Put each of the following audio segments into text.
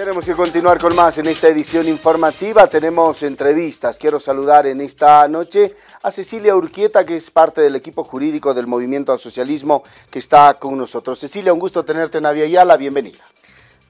Tenemos que continuar con más en esta edición informativa. Tenemos entrevistas. Quiero saludar en esta noche a Cecilia Urquieta, que es parte del equipo jurídico del Movimiento al Socialismo, que está con nosotros. Cecilia, un gusto tenerte en Avia Yala. Bienvenida.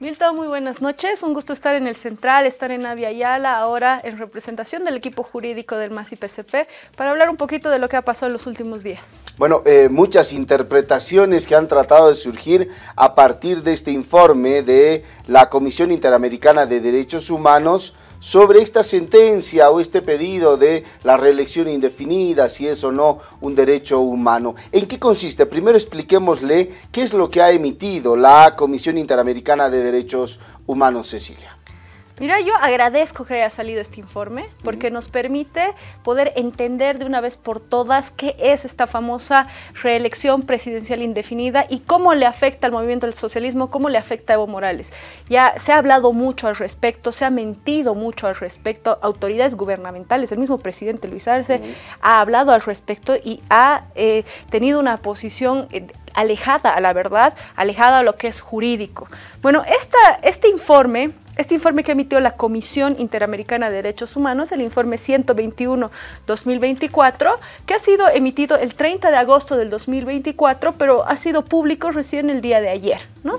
Milton, muy buenas noches. Un gusto estar en el Central, estar en Avia Ayala, ahora en representación del equipo jurídico del MAS PCP, para hablar un poquito de lo que ha pasado en los últimos días. Bueno, eh, muchas interpretaciones que han tratado de surgir a partir de este informe de la Comisión Interamericana de Derechos Humanos sobre esta sentencia o este pedido de la reelección indefinida, si es o no un derecho humano. ¿En qué consiste? Primero expliquémosle qué es lo que ha emitido la Comisión Interamericana de Derechos Humanos, Cecilia. Mira, yo agradezco que haya salido este informe porque nos permite poder entender de una vez por todas qué es esta famosa reelección presidencial indefinida y cómo le afecta al movimiento del socialismo, cómo le afecta a Evo Morales. Ya se ha hablado mucho al respecto, se ha mentido mucho al respecto, autoridades gubernamentales, el mismo presidente Luis Arce ha hablado al respecto y ha eh, tenido una posición eh, alejada a la verdad, alejada a lo que es jurídico. Bueno, este informe este informe que emitió la Comisión Interamericana de Derechos Humanos, el informe 121-2024, que ha sido emitido el 30 de agosto del 2024, pero ha sido público recién el día de ayer. ¿no?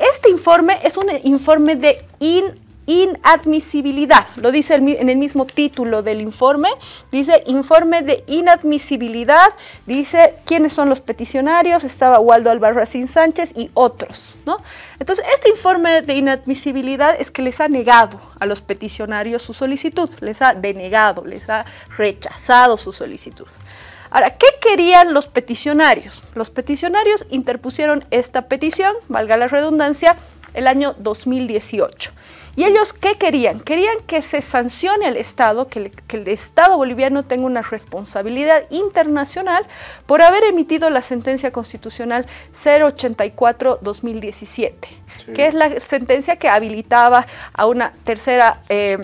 Este informe es un informe de in inadmisibilidad. Lo dice en el mismo título del informe. Dice informe de inadmisibilidad. Dice quiénes son los peticionarios. Estaba Waldo Albarracín Sánchez y otros. ¿no? Entonces, este informe de inadmisibilidad es que les ha negado a los peticionarios su solicitud. Les ha denegado, les ha rechazado su solicitud. Ahora, ¿qué querían los peticionarios? Los peticionarios interpusieron esta petición, valga la redundancia, el año 2018. ¿Y ellos qué querían? Querían que se sancione al Estado, que, el Estado boliviano tenga una responsabilidad internacional por haber emitido la sentencia constitucional 084-2017, que es la sentencia que habilitaba a una tercera... Eh,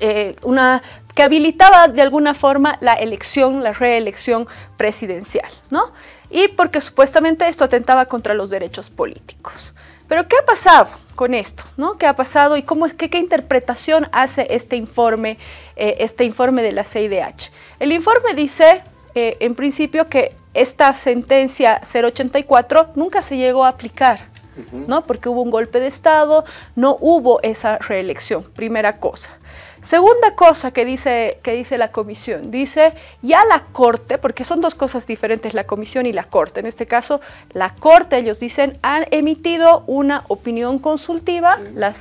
eh, una que habilitaba de alguna forma la elección, la reelección presidencial, ¿no? Y porque supuestamente esto atentaba contra los derechos políticos. Pero ¿qué ha pasado con esto? ¿no? ¿Qué ha pasado y cómo es qué interpretación hace este informe, eh, este informe de la CIDH? El informe dice, eh, en principio, que esta sentencia 084 nunca se llegó a aplicar. ¿no? Porque hubo un golpe de Estado, no hubo esa reelección, primera cosa. Segunda cosa que dice, que dice la comisión, dice ya la corte, porque son dos cosas diferentes, la comisión y la corte. En este caso, la corte, ellos dicen, han emitido una opinión consultiva, la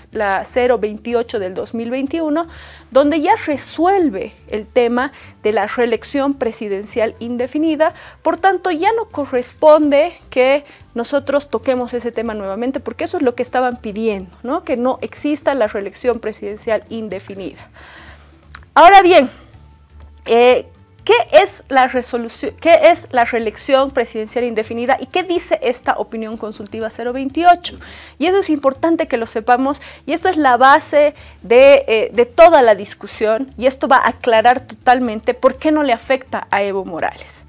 028 del 2021, donde ya resuelve el tema de la reelección presidencial indefinida. Por tanto, ya no corresponde que nosotros toquemos ese tema nuevamente, porque eso es lo que estaban pidiendo, ¿no? que no exista la reelección presidencial indefinida. Ahora bien, eh, ¿qué, es la resolución, ¿qué es la reelección presidencial indefinida y qué dice esta opinión consultiva 028? Y eso es importante que lo sepamos y esto es la base eh, de toda la discusión y esto va a aclarar totalmente por qué no le afecta a Evo Morales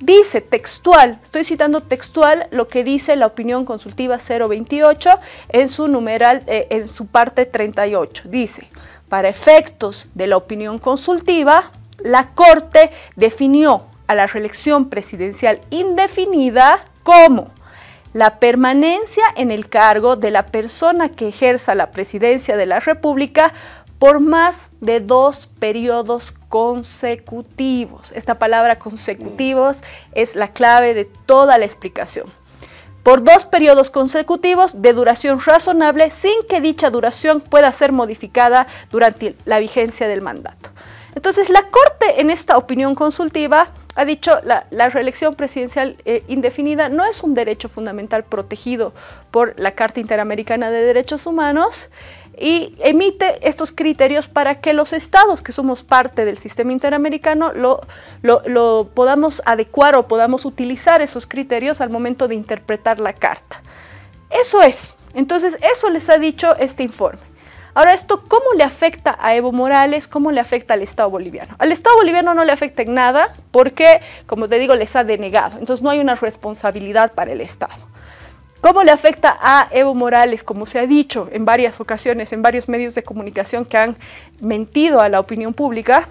dice textual, estoy citando textual lo que dice la opinión consultiva 028 en su numeral, eh, en su parte 38. Dice, para efectos de la opinión consultiva, la Corte definió a la reelección presidencial indefinida como la permanencia en el cargo de la persona que ejerza la presidencia de la República por más de dos periodos consecutivos. Esta palabra consecutivos es la clave de toda la explicación. Por dos periodos consecutivos de duración razonable sin que dicha duración pueda ser modificada durante la vigencia del mandato. Entonces la Corte en esta opinión consultiva ha dicho la, la reelección presidencial eh, indefinida no es un derecho fundamental protegido por la Carta Interamericana de Derechos Humanos y emite estos criterios para que los estados que somos parte del sistema interamericano lo podamos adecuar o podamos utilizar esos criterios al momento de interpretar la Carta. Eso es. Entonces, eso les ha dicho este informe. Ahora, ¿esto cómo le afecta a Evo Morales? ¿Cómo le afecta al Estado boliviano? Al Estado boliviano no le afecta en nada porque, como te digo, les ha denegado. Entonces no hay una responsabilidad para el Estado. ¿Cómo le afecta a Evo Morales? Como se ha dicho en varias ocasiones, en varios medios de comunicación que han mentido a la opinión pública,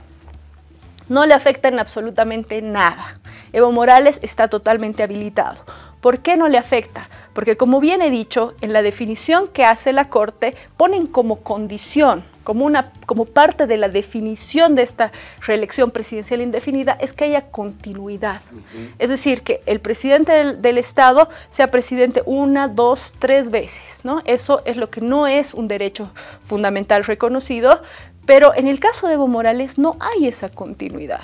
no le afecta en absolutamente nada. Evo Morales está totalmente habilitado. ¿Por qué no le afecta? Porque como bien he dicho, en la definición que hace la Corte ponen como condición, como, una, como parte de la definición de esta reelección presidencial indefinida, es que haya continuidad. Es decir, que el presidente del, Estado sea presidente una, dos, tres veces. ¿no? Eso es lo que no es un derecho fundamental reconocido, pero en el caso de Evo Morales no hay esa continuidad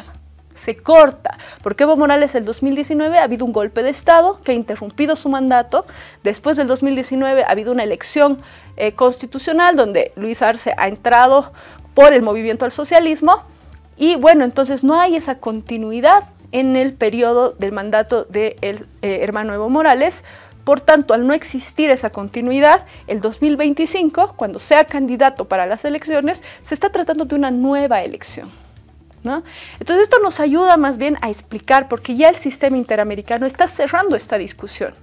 se corta. Porque Evo Morales el 2019 ha habido un golpe de Estado que ha interrumpido su mandato. Después del 2019 ha habido una elección eh, constitucional donde Luis Arce ha entrado por el movimiento al socialismo. Y bueno, entonces no hay esa continuidad en el periodo del mandato del eh, hermano Evo Morales. Por tanto, al no existir esa continuidad, el 2025, cuando sea candidato para las elecciones, se está tratando de una nueva elección. Entonces esto nos ayuda más bien a explicar, porque ya el sistema interamericano está cerrando esta discusión.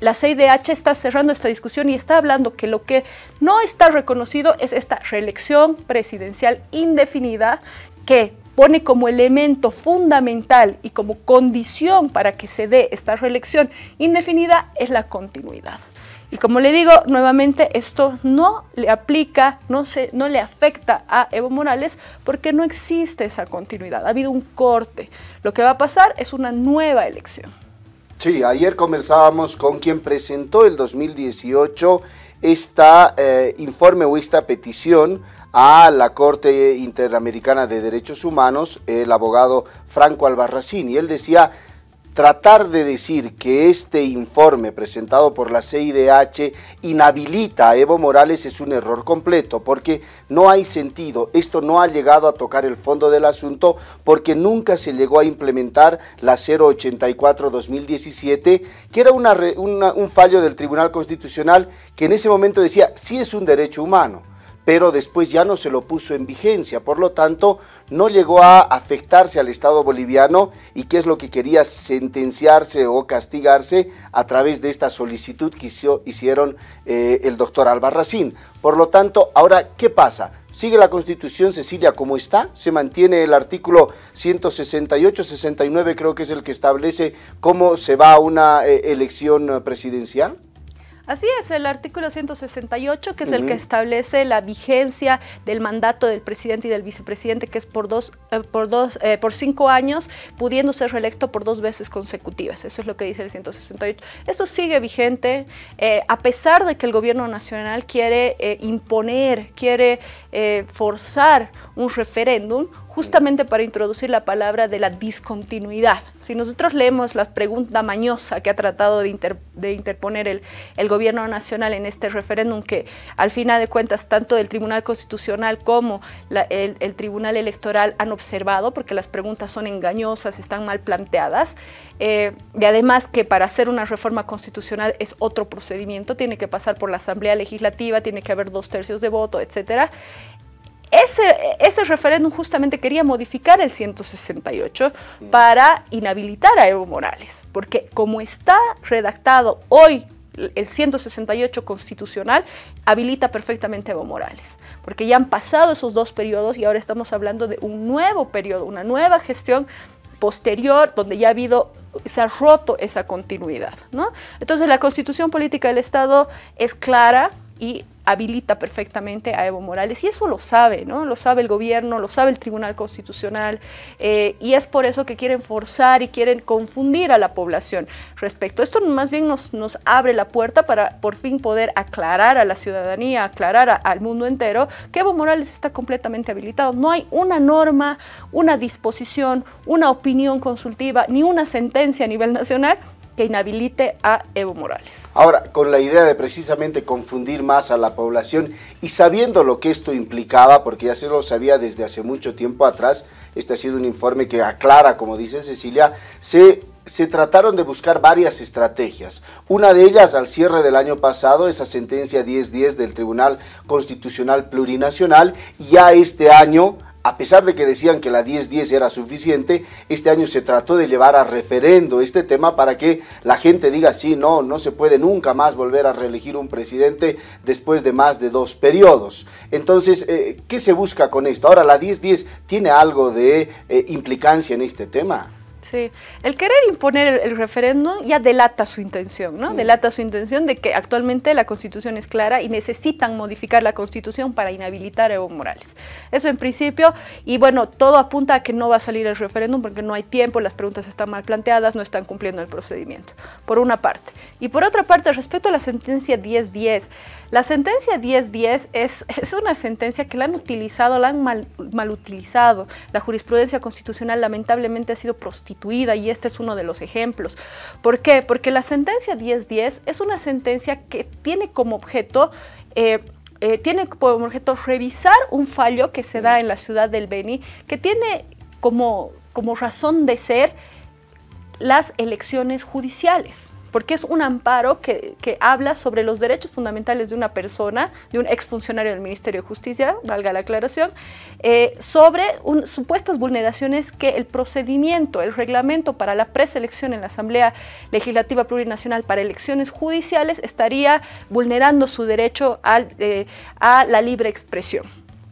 La CIDH está cerrando esta discusión y está hablando que lo que no está reconocido es esta reelección presidencial indefinida que pone como elemento fundamental y como condición para que se dé esta reelección indefinida es la continuidad. Y como le digo, nuevamente, esto no le aplica, no, no le afecta a Evo Morales porque no existe esa continuidad. Ha habido un corte. Lo que va a pasar es una nueva elección. Sí, ayer conversábamos con quien presentó el 2018 esta eh, informe o esta petición a la Corte Interamericana de Derechos Humanos, el abogado Franco Albarracín. Y él decía, tratar de decir que este informe presentado por la CIDH inhabilita a Evo Morales es un error completo, porque no hay sentido, esto no ha llegado a tocar el fondo del asunto, porque nunca se llegó a implementar la 084-2017, que era un fallo del Tribunal Constitucional que en ese momento decía, sí es un derecho humano pero después ya no se lo puso en vigencia, por lo tanto no llegó a afectarse al Estado boliviano y qué es lo que quería sentenciarse o castigarse a través de esta solicitud que hicieron eh, el doctor Albarracín. Por lo tanto, ahora, ¿qué pasa? ¿Sigue la Constitución, Cecilia, como está? ¿Se mantiene el artículo 168-69, creo que es el que establece cómo se va a una eh, elección eh, presidencial? Así es, el artículo 168, que es el que establece la vigencia del mandato del presidente y del vicepresidente, que es por dos, eh, por dos, eh, por cinco años, pudiendo ser reelecto por dos veces consecutivas. Eso es lo que dice el 168. Esto sigue vigente, eh, a pesar de que el gobierno nacional quiere imponer, quiere forzar un referéndum, justamente para introducir la palabra de la discontinuidad. Si nosotros leemos la pregunta mañosa que ha tratado de, interponer el gobierno, gobierno nacional en este referéndum que al final de cuentas tanto el Tribunal Constitucional como el, Tribunal Electoral han observado porque las preguntas son engañosas, están mal planteadas. Eh, y además que para hacer una reforma constitucional es otro procedimiento, tiene que pasar por la Asamblea Legislativa, tiene que haber dos tercios de voto, etcétera. Ese, ese referéndum justamente quería modificar el 168 para inhabilitar a Evo Morales, porque como está redactado hoy el 168 constitucional habilita perfectamente a Evo Morales, porque ya han pasado esos dos periodos y ahora estamos hablando de un nuevo periodo, una nueva gestión posterior donde ya ha habido se ha roto esa continuidad, ¿no? Entonces la Constitución política del Estado es clara y habilita perfectamente a Evo Morales. Y eso lo sabe, ¿no? Lo sabe el gobierno, lo sabe el Tribunal Constitucional, eh, y es por eso que quieren forzar y quieren confundir a la población respecto. Esto más bien nos, abre la puerta para por fin poder aclarar a la ciudadanía, aclarar al mundo entero que Evo Morales está completamente habilitado. No hay una norma, una disposición, una opinión consultiva, ni una sentencia a nivel nacional que inhabilite a Evo Morales. Ahora, con la idea de precisamente confundir más a la población y sabiendo lo que esto implicaba, porque ya se lo sabía desde hace mucho tiempo atrás, este ha sido un informe que aclara, como dice Cecilia, se se trataron de buscar varias estrategias. Una de ellas, al cierre del año pasado, esa sentencia 1010 del Tribunal Constitucional Plurinacional, ya este año a pesar de que decían que la 10-10 era suficiente, este año se trató de llevar a referendo este tema para que la gente diga, sí, no, no se puede nunca más volver a reelegir un presidente después de más de dos periodos. Entonces, eh, ¿qué se busca con esto? Ahora, la 10 10-10 tiene algo de eh, implicancia en este tema. Sí, el querer imponer el, referéndum ya delata su intención, ¿no? Mm. Delata su intención de que actualmente la constitución es clara y necesitan modificar la constitución para inhabilitar a Evo Morales. Eso en principio, y bueno, todo apunta a que no va a salir el referéndum porque no hay tiempo, las preguntas están mal planteadas, no están cumpliendo el procedimiento, por una parte. Y por otra parte, respecto a la sentencia 1010, la sentencia 1010 es, es una sentencia que la han utilizado, la han mal, mal utilizado. La jurisprudencia constitucional lamentablemente ha sido prostituida y este es uno de los ejemplos. ¿Por qué? Porque la sentencia 1010 es una sentencia que tiene como objeto... Eh, eh, tiene como objeto revisar un fallo que se da en la ciudad del Beni, que tiene como razón de ser las elecciones judiciales porque es un amparo que, habla sobre los derechos fundamentales de una persona, de un exfuncionario del Ministerio de Justicia, valga la aclaración, eh, sobre supuestas vulneraciones que el procedimiento, el reglamento para la preselección en la Asamblea Legislativa Plurinacional para elecciones judiciales estaría vulnerando su derecho eh, a la libre expresión.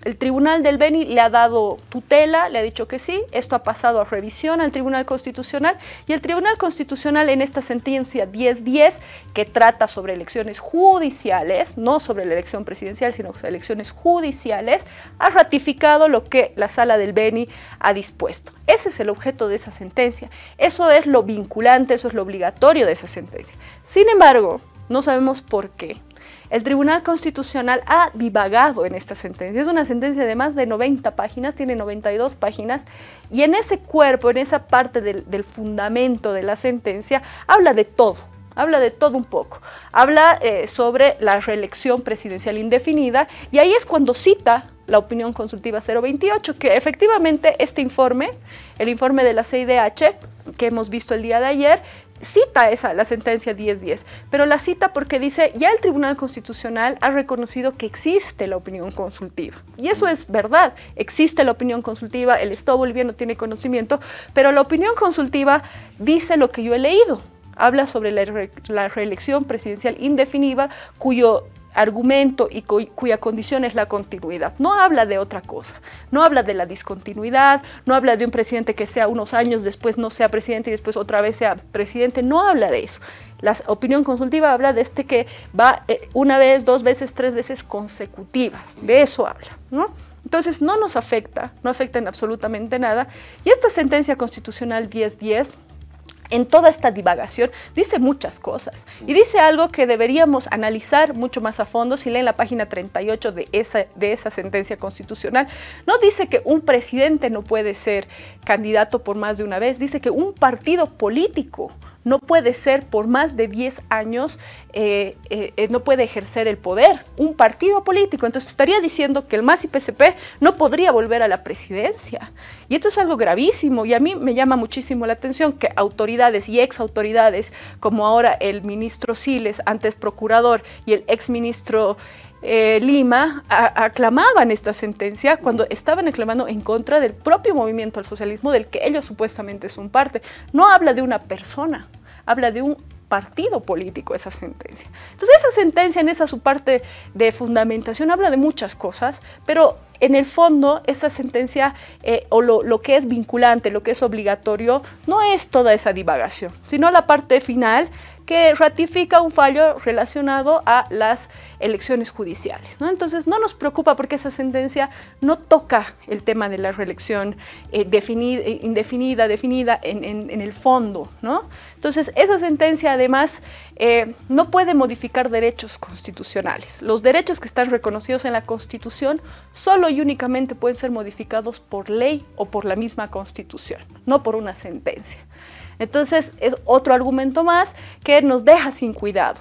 El Tribunal del Beni le ha dado tutela, le ha dicho que sí, esto ha pasado a revisión al Tribunal Constitucional y el Tribunal Constitucional en esta sentencia 1010 que trata sobre elecciones judiciales, no sobre la elección presidencial, sino sobre elecciones judiciales, ha ratificado lo que la Sala del Beni ha dispuesto. Ese es el objeto de esa sentencia, eso es lo vinculante, eso es lo obligatorio de esa sentencia. Sin embargo, no sabemos por qué el Tribunal Constitucional ha divagado en esta sentencia. Es una sentencia de más de 90 páginas, tiene 92 páginas, y en ese cuerpo, en esa parte del, fundamento de la sentencia, habla de todo, habla de todo un poco. Habla eh, sobre la reelección presidencial indefinida y ahí es cuando cita la opinión consultiva 028, que efectivamente este informe, el informe de la CIDH que hemos visto el día de ayer, cita esa, la sentencia 1010, pero la cita porque dice, ya el Tribunal Constitucional ha reconocido que existe la opinión consultiva. Y eso es verdad, existe la opinión consultiva, el Estado boliviano tiene conocimiento, pero la opinión consultiva dice lo que yo he leído. Habla sobre la, la reelección presidencial indefinida, cuyo argumento y cuya condición es la continuidad. No habla de otra cosa, no habla de la discontinuidad, no habla de un presidente que sea unos años después no sea presidente y después otra vez sea presidente, no habla de eso. La opinión consultiva habla de este que va eh, una vez, dos veces, tres veces consecutivas, de eso habla, Entonces no nos afecta, no afecta en absolutamente nada. Y esta sentencia constitucional 1010 en toda esta divagación dice muchas cosas y dice algo que deberíamos analizar mucho más a fondo si leen la página 38 de esa, de esa sentencia constitucional. No dice que un presidente no puede ser candidato por más de una vez, dice que un partido político no puede ser por más de 10 años, eh, eh, eh, no puede ejercer el poder un partido político. Entonces estaría diciendo que el MAS y PSP no podría volver a la presidencia. Y esto es algo gravísimo y a mí me llama muchísimo la atención que autoridades y ex autoridades como ahora el ministro Siles, antes procurador, y el ex ministro eh, Lima aclamaban esta sentencia cuando estaban aclamando en contra del propio movimiento al socialismo del que ellos supuestamente son parte. No habla de una persona, habla de un partido político esa sentencia. Entonces esa sentencia en esa su parte de fundamentación habla de muchas cosas, pero en el fondo esa sentencia eh, o lo, que es vinculante, lo que es obligatorio, no es toda esa divagación, sino la parte final que ratifica un fallo relacionado a las elecciones judiciales. ¿no? Entonces no nos preocupa porque esa sentencia no toca el tema de la reelección eh, eh, indefinida, definida en, el fondo. ¿no? Entonces esa sentencia además eh, no puede modificar derechos constitucionales. Los derechos que están reconocidos en la Constitución solo y únicamente pueden ser modificados por ley o por la misma Constitución, no por una sentencia. Entonces es otro argumento más que nos deja sin cuidado.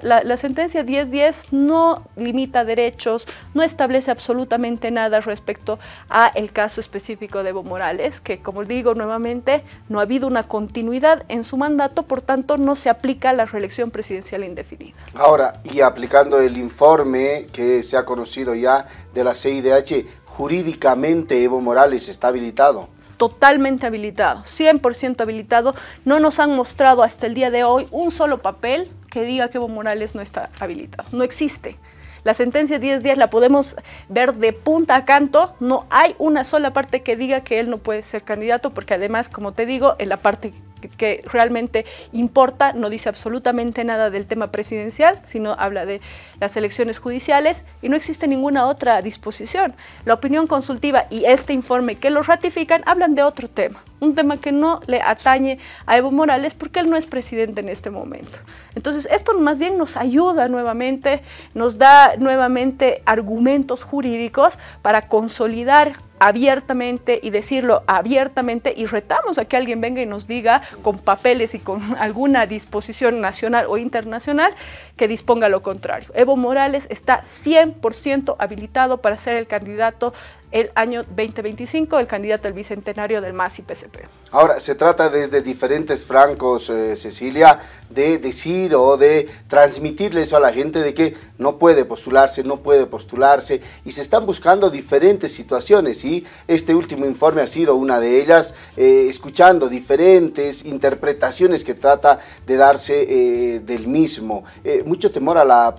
La, la sentencia 1010 no limita derechos, no establece absolutamente nada respecto a el caso específico de Evo Morales, que como digo nuevamente, no ha habido una continuidad en su mandato, por tanto no se aplica la reelección presidencial indefinida. Ahora, y aplicando el informe que se ha conocido ya de la CIDH, jurídicamente Evo Morales está habilitado totalmente habilitado, 100% habilitado. No nos han mostrado hasta el día de hoy un solo papel que diga que Evo Morales no está habilitado. No existe. La sentencia de 10 días la podemos ver de punta a canto. No hay una sola parte que diga que él no puede ser candidato, porque además, como te digo, en la parte que realmente importa, no dice absolutamente nada del tema presidencial, sino habla de las elecciones judiciales y no existe ninguna otra disposición. La opinión consultiva y este informe que lo ratifican hablan de otro tema, un tema que no le atañe a Evo Morales porque él no es presidente en este momento. Entonces, esto más bien nos ayuda nuevamente, nos da nuevamente argumentos jurídicos para consolidar abiertamente y decirlo abiertamente y retamos a que alguien venga y nos diga con papeles y con alguna disposición nacional o internacional que disponga lo contrario. Evo Morales está 100% habilitado para ser el candidato el año 2025, el candidato del bicentenario del MAS y PCP. Ahora, se trata desde diferentes francos, eh, Cecilia, de decir o de transmitirle eso a la gente de que no puede postularse, no puede postularse, y se están buscando diferentes situaciones, y este último informe ha sido una de ellas, eh, escuchando diferentes interpretaciones que trata de darse eh, del mismo. mucho temor a la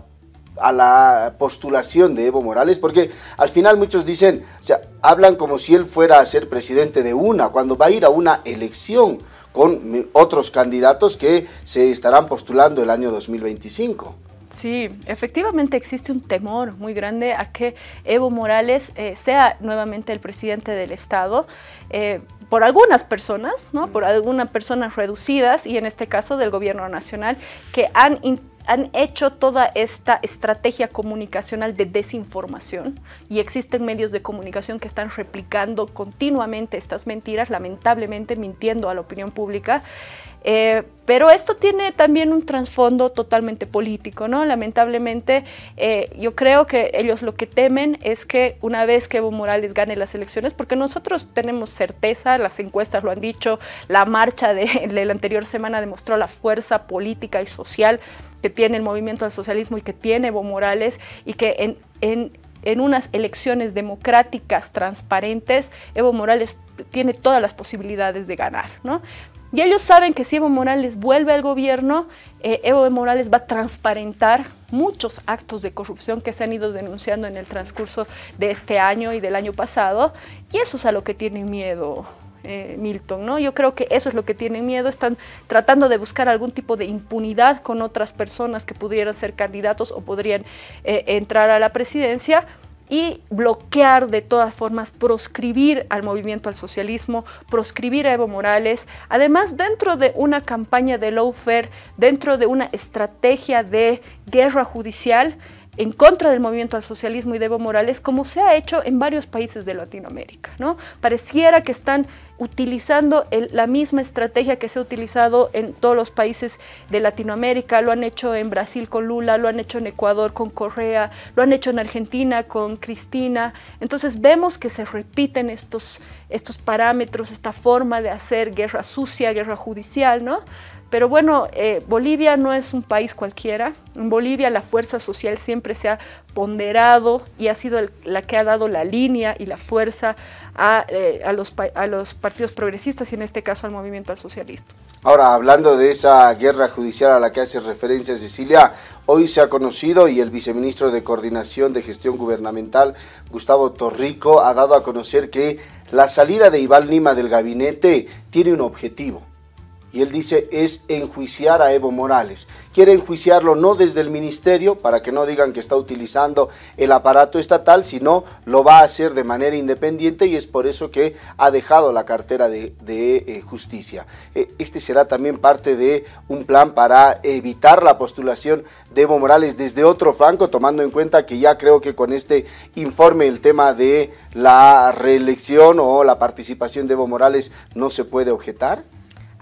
a la postulación de Evo Morales, porque al final muchos dicen, o sea, hablan como si él fuera a ser presidente de una, cuando va a ir a una elección con otros candidatos que se estarán postulando el año 2025. Sí, efectivamente existe un temor muy grande a que Evo Morales eh, sea nuevamente el presidente del Estado. Eh, por algunas personas, ¿no? por algunas personas reducidas y en este caso del gobierno nacional, que han han hecho toda esta estrategia comunicacional de desinformación y existen medios de comunicación que están replicando continuamente estas mentiras, lamentablemente mintiendo a la opinión pública. Eh, pero esto tiene también un trasfondo totalmente político, ¿no? Lamentablemente, eh, yo creo que ellos lo que temen es que una vez que Evo Morales gane las elecciones, porque nosotros tenemos certeza, las encuestas lo han dicho, la marcha de, de la anterior semana demostró la fuerza política y social que tiene el movimiento del socialismo y que tiene Evo Morales y que en, en, en unas elecciones democráticas transparentes, Evo Morales tiene todas las posibilidades de ganar, Y ellos saben que si Evo Morales vuelve al gobierno, eh, Evo Morales va a transparentar muchos actos de corrupción que se han ido denunciando en el transcurso de este año y del año pasado, y eso es a lo que tienen miedo eh, Milton. ¿no? Yo creo que eso es lo que tienen miedo, están tratando de buscar algún tipo de impunidad con otras personas que pudieran ser candidatos o podrían eh, entrar a la presidencia y bloquear de todas formas, proscribir al movimiento al socialismo, proscribir a Evo Morales, además dentro de una campaña de lawfare, dentro de una estrategia de guerra judicial en contra del movimiento al socialismo y de Evo Morales, como se ha hecho en varios países de Latinoamérica. ¿no? Pareciera que están utilizando la misma estrategia que se ha utilizado en todos los países de Latinoamérica, lo han hecho en Brasil con Lula, lo han hecho en Ecuador con Correa, lo han hecho en Argentina con Cristina. Entonces vemos que se repiten estos, estos parámetros, esta forma de hacer guerra sucia, guerra judicial, ¿no? Pero bueno, eh, Bolivia no es un país cualquiera. En Bolivia la fuerza social siempre se ha ponderado y ha sido la que ha dado la línea y la fuerza eh, a, los, a los partidos progresistas y en este caso al movimiento al socialista. Ahora, hablando de esa guerra judicial a la que hace referencia Cecilia, hoy se ha conocido y el viceministro de Coordinación de Gestión Gubernamental, Gustavo Torrico, ha dado a conocer que la salida de Iván Lima del gabinete tiene un objetivo y él dice es enjuiciar a Evo Morales. Quiere enjuiciarlo no desde el ministerio, para que no digan que está utilizando el aparato estatal, sino lo va a hacer de manera independiente y es por eso que ha dejado la cartera de, eh, justicia. Eh, este será también parte de un plan para evitar la postulación de Evo Morales desde otro flanco, tomando en cuenta que ya creo que con este informe el tema de la reelección o la participación de Evo Morales no se puede objetar.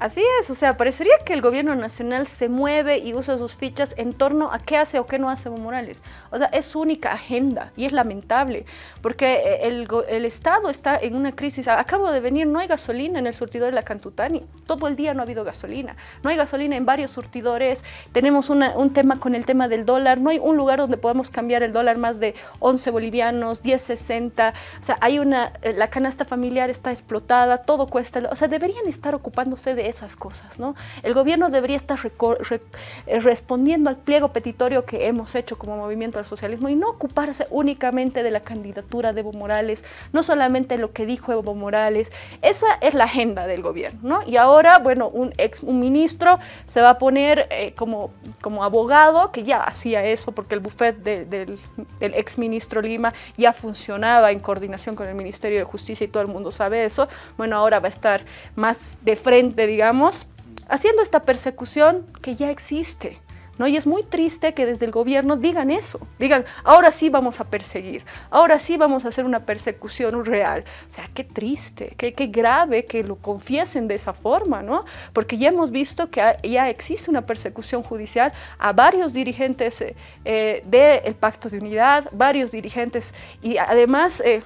Así es, o sea, parecería que el gobierno nacional se mueve y usa sus fichas en torno a qué hace o qué no hace Evo Morales. O sea, es su única agenda y es lamentable, porque eh, el, Estado está en una crisis. Acabo de venir, no hay gasolina en el surtidor de la Cantutani. Todo el día no ha habido gasolina. No hay gasolina en varios surtidores. Tenemos un tema con el tema del dólar. No hay un lugar donde podamos cambiar el dólar más de 11 bolivianos, 10.60. O sea, hay una, eh, la canasta familiar está explotada, todo cuesta. O sea, deberían estar ocupándose de esas cosas. ¿no? El gobierno debería estar eh, respondiendo al pliego petitorio que hemos hecho como movimiento al socialismo y no ocuparse únicamente de la candidatura de Evo Morales, no solamente lo que dijo Evo Morales. Esa es la agenda del gobierno. ¿no? Y ahora, bueno, un ex ministro se va a poner eh, como, como abogado, que ya hacía eso porque el bufet del, del ex ministro Lima ya funcionaba en coordinación con el Ministerio de Justicia y todo el mundo sabe eso. Bueno, ahora va a estar más de frente, digamos digamos, haciendo esta persecución que ya existe. ¿No? Y es muy triste que desde el gobierno digan eso, digan, ahora sí vamos a perseguir, ahora sí vamos a hacer una persecución real. O sea, qué triste, qué, qué grave que lo confiesen de esa forma, ¿no? Porque ya hemos visto que ya existe una persecución judicial a varios dirigentes eh, eh, del Pacto de Unidad, varios dirigentes, y además... Eh,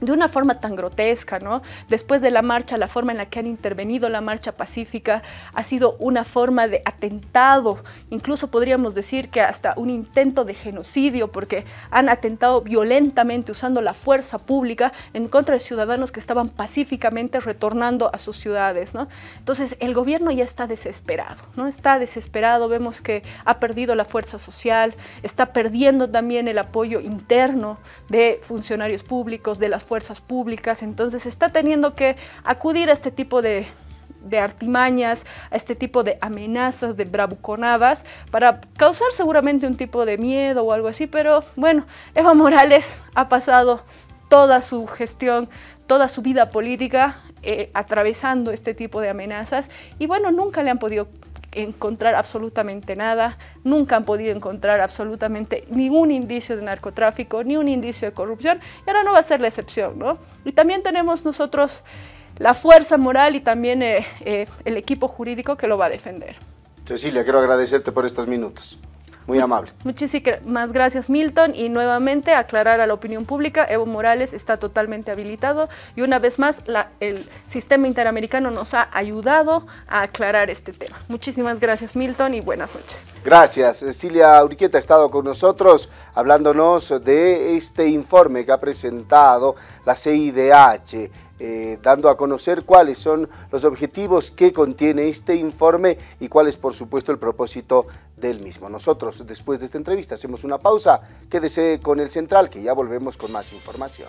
de una forma tan grotesca, ¿no? Después de la marcha, la forma en la que han intervenido la marcha pacífica ha sido una forma de atentado, incluso podríamos decir que hasta un intento de genocidio, porque han atentado violentamente usando la fuerza pública en contra de ciudadanos que estaban pacíficamente retornando a sus ciudades, ¿no? Entonces, el gobierno ya está desesperado, ¿no? Está desesperado, vemos que ha perdido la fuerza social, está perdiendo también el apoyo interno de funcionarios públicos, de las fuerzas públicas, entonces está teniendo que acudir a este tipo de, artimañas, a este tipo de amenazas, de bravuconadas, para causar seguramente un tipo de miedo o algo así, pero bueno, Eva Morales ha pasado toda su gestión, toda su vida política eh, atravesando este tipo de amenazas y bueno, nunca le han podido encontrar absolutamente nada, nunca han podido encontrar absolutamente ningún indicio de narcotráfico, ni un indicio de corrupción, y ahora no va a ser la excepción, ¿no? Y también tenemos nosotros la fuerza moral y también eh, eh, el equipo jurídico que lo va a defender. Cecilia, quiero agradecerte por estos minutos. Muy amable. Muchísimas gracias, Milton. Y nuevamente aclarar a la opinión pública, Evo Morales está totalmente habilitado y una vez más el sistema interamericano nos ha ayudado a aclarar este tema. Muchísimas gracias, Milton, y buenas noches. Gracias. Cecilia Uriqueta ha estado con nosotros hablándonos de este informe que ha presentado la CIDH eh, dando a conocer cuáles son los objetivos que contiene este informe y cuál es, por supuesto, el propósito del mismo. Nosotros, después de esta entrevista, hacemos una pausa. Quédese con el central, que ya volvemos con más información.